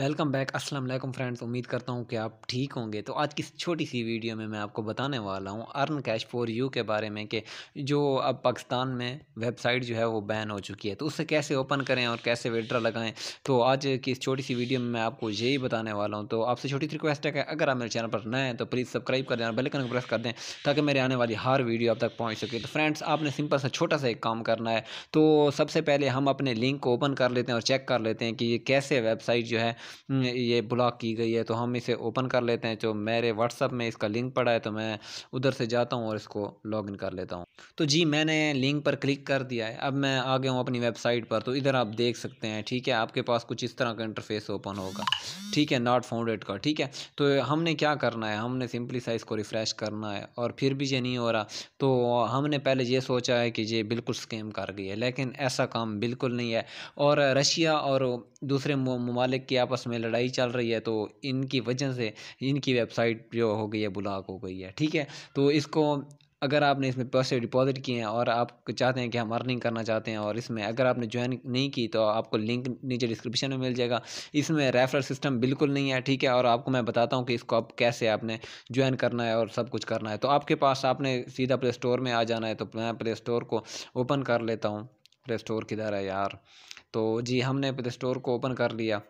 welcome back अस्सलाम वालेकुम friends उम्मीद करता हूँ कि आप ठीक होंगे तो आज की छोटी सी वीडियो में मैं आपको बताने वाला हूँ अर्न कैश फॉर यू के बारे में कि जो अब पाकिस्तान में वेबसाइट जो है वो बैन हो चुकी है तो उससे कैसे ओपन करें और कैसे विड्रा लगाएं तो आज की इस छोटी सी वीडियो में मैं आपको यही बताने वाला हूँ तो आपसे छोटी सी रिक्वेस्ट है कि अगर आप मेरे चैनल पर नए हैं तो प्लीज़ सब्सक्राइब कर देना बेलकन प्रेस कर दें ताकि मेरे आने वाली हर वीडियो आप तक पहुँच सके तो फ्रेंड्स आपने सिंपल सा छोटा सा एक काम करना है तो सबसे पहले हम अपने लिंक को ओपन कर लेते हैं और चेक कर लेते हैं कि ये कैसे वेबसाइट जो है हम्म, ये ब्लॉक की गई है तो हम इसे ओपन कर लेते हैं जो मेरे व्हाट्सअप में इसका लिंक पड़ा है तो मैं उधर से जाता हूँ और इसको लॉगिन कर लेता हूँ तो जी मैंने लिंक पर क्लिक कर दिया है अब मैं आ गया हूँ अपनी वेबसाइट पर तो इधर आप देख सकते हैं ठीक है आपके पास कुछ इस तरह का इंटरफेस ओपन होगा ठीक है नॉट फाउंडेड का ठीक है तो हमने क्या करना है हमने सिंपली साइज़ को रिफ़्रेश करना है और फिर भी ये नहीं हो रहा तो हमने पहले ये सोचा है कि ये बिल्कुल स्कैम कर गई है लेकिन ऐसा काम बिल्कुल नहीं है और रशिया और दूसरे ममालिक की आपस में लड़ाई चल रही है तो इनकी वजह से इनकी वेबसाइट जो हो गई है ब्लॉक हो गई है ठीक है तो इसको अगर आपने इसमें पैसे डिपॉजिट किए हैं और आप चाहते हैं कि हम अर्निंग करना चाहते हैं और इसमें अगर आपने ज्वाइन नहीं की तो आपको लिंक नीचे डिस्क्रिप्शन में मिल जाएगा इसमें रेफरल सिस्टम बिल्कुल नहीं है ठीक है और आपको मैं बताता हूँ कि इसको आप कैसे आपने ज्वाइन करना है और सब कुछ करना है तो आपके पास आपने सीधा प्ले स्टोर में आ जाना है तो मैं प्ले स्टोर को ओपन कर लेता हूँ प्ले स्टोर किधर है यार तो जी हमने प्ले स्टोर को ओपन कर लिया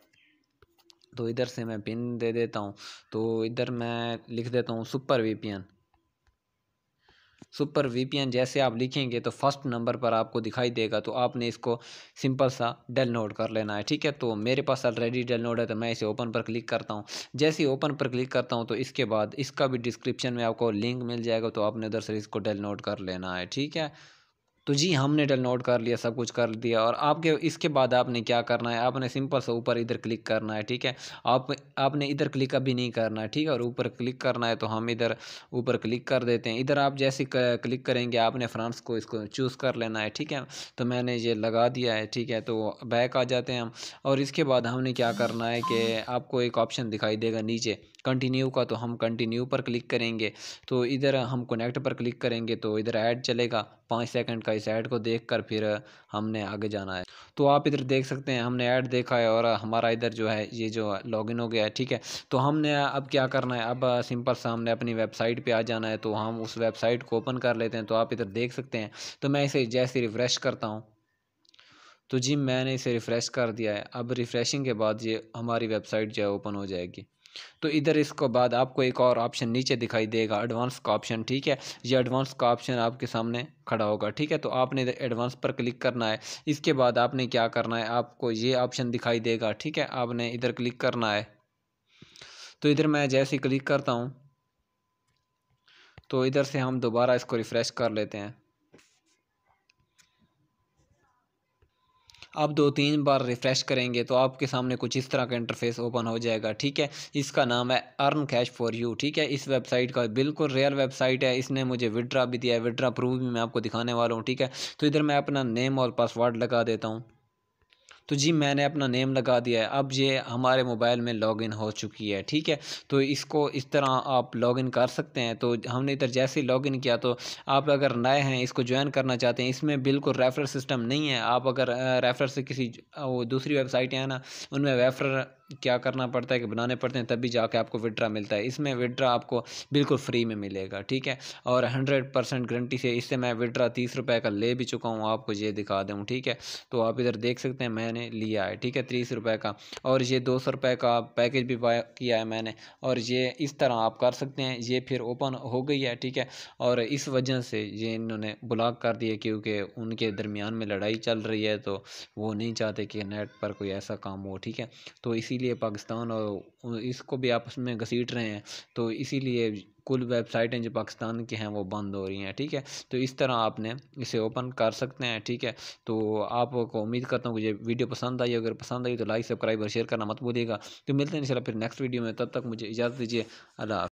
तो इधर से मैं पिन दे देता हूँ तो इधर मैं लिख देता हूँ सुपर वीपीएन सुपर वीपीएन जैसे आप लिखेंगे तो फर्स्ट नंबर पर आपको दिखाई देगा तो आपने इसको सिंपल सा नोट कर लेना है ठीक है तो मेरे पास ऑलरेडी नोट है तो मैं इसे ओपन पर क्लिक करता हूँ जैसे ही ओपन पर क्लिक करता हूँ तो इसके बाद इसका भी डिस्क्रिप्शन में आपको लिंक मिल जाएगा तो आपने उधर से इसको डेल नोट कर लेना है ठीक है तो जी हमने डाउनलोड कर लिया सब कुछ कर दिया और आपके इसके बाद आपने क्या करना है आपने सिंपल से ऊपर इधर क्लिक करना है ठीक है आप आपने इधर क्लिक अभी नहीं करना है ठीक है और ऊपर क्लिक करना है तो हम इधर ऊपर क्लिक कर देते हैं इधर आप जैसे क्लिक करेंगे आपने फ्रांस को इसको चूज़ कर लेना है ठीक है तो मैंने ये लगा दिया है ठीक है तो बैक आ जाते हैं हम और इसके बाद हमने क्या करना है कि आपको एक ऑप्शन दिखाई देगा नीचे कंटिन्यू का तो हम कंटिन्यू पर क्लिक करेंगे तो इधर हम कनेक्ट पर क्लिक करेंगे तो इधर ऐड चलेगा पाँच सेकंड का देखा इस ऐड को देख कर फिर हमने आगे जाना है तो आप इधर देख सकते हैं हमने ऐड देखा है और हमारा इधर जो है ये जो लॉगिन हो गया है ठीक है तो हमने अब क्या करना है अब सिंपल सा हमने अपनी वेबसाइट पर आ जाना है तो हम उस वेबसाइट को ओपन कर लेते हैं तो आप इधर देख सकते हैं तो मैं इसे जैसे रिफ़्रेश करता हूँ तो जी मैंने इसे रिफ़्रेश कर दिया है अब रिफ़्रेशिंग के बाद ये हमारी वेबसाइट जो है ओपन हो जाएगी तो इधर इसको बाद आपको एक और ऑप्शन नीचे दिखाई देगा एडवांस का ऑप्शन ठीक है ये एडवांस का ऑप्शन आपके सामने खड़ा होगा ठीक है तो आपने इधर एडवांस पर क्लिक करना है इसके बाद आपने क्या करना है आपको ये ऑप्शन दिखाई देगा ठीक है आपने इधर क्लिक करना है तो इधर मैं जैसे ही क्लिक करता हूँ तो इधर से हम दोबारा इसको रिफ़्रेश कर लेते हैं आप दो तीन बार रिफ़्रेश करेंगे तो आपके सामने कुछ इस तरह का इंटरफेस ओपन हो जाएगा ठीक है इसका नाम है अर्न कैश फॉर यू ठीक है इस वेबसाइट का बिल्कुल रियल वेबसाइट है इसने मुझे विड्रा भी दिया है विड्रा प्रूफ भी मैं आपको दिखाने वाला हूँ ठीक है तो इधर मैं अपना नेम और पासवर्ड लगा देता हूँ तो जी मैंने अपना नेम लगा दिया है अब ये हमारे मोबाइल में लॉगिन हो चुकी है ठीक है तो इसको इस तरह आप लॉगिन कर सकते हैं तो हमने इधर जैसे ही लॉगिन किया तो आप अगर नए हैं इसको ज्वाइन करना चाहते हैं इसमें बिल्कुल रेफरल सिस्टम नहीं है आप अगर रेफरल से किसी दूसरी वेबसाइट है ना उनमें रेफर क्या करना पड़ता है कि बनाने पड़ते हैं तभी जाके आपको विड्रा मिलता है इसमें विड्रा आपको बिल्कुल फ्री में मिलेगा ठीक है और हंड्रेड परसेंट गारंटी से इससे मैं विड्रा तीस रुपए का ले भी चुका हूँ आपको ये दिखा दूँ ठीक है तो आप इधर देख सकते हैं मैंने लिया है ठीक है तीस रुपए का और ये दो सौ रुपए का पैकेज भी बाय किया है मैंने और ये इस तरह आप कर सकते हैं ये फिर ओपन हो गई है ठीक है और इस वजह से ये इन्होंने ब्लॉक कर दिए क्योंकि उनके दरमियान में लड़ाई चल रही है तो वो नहीं चाहते कि नेट पर कोई ऐसा काम हो ठीक है तो इसी इसीलिए पाकिस्तान और इसको भी आपस में घसीट रहे हैं तो इसीलिए कुल वेबसाइटें जो पाकिस्तान की हैं वो बंद हो रही हैं ठीक है तो इस तरह आपने इसे ओपन कर सकते हैं ठीक है तो आपको उम्मीद करता हूँ मुझे वीडियो पसंद आई अगर पसंद आई तो लाइक सब्सक्राइब और शेयर करना मत भूलिएगा तो मिलते हैं इन फिर नेक्स्ट वीडियो में तब तक मुझे इजाज़त दीजिए अल्लाह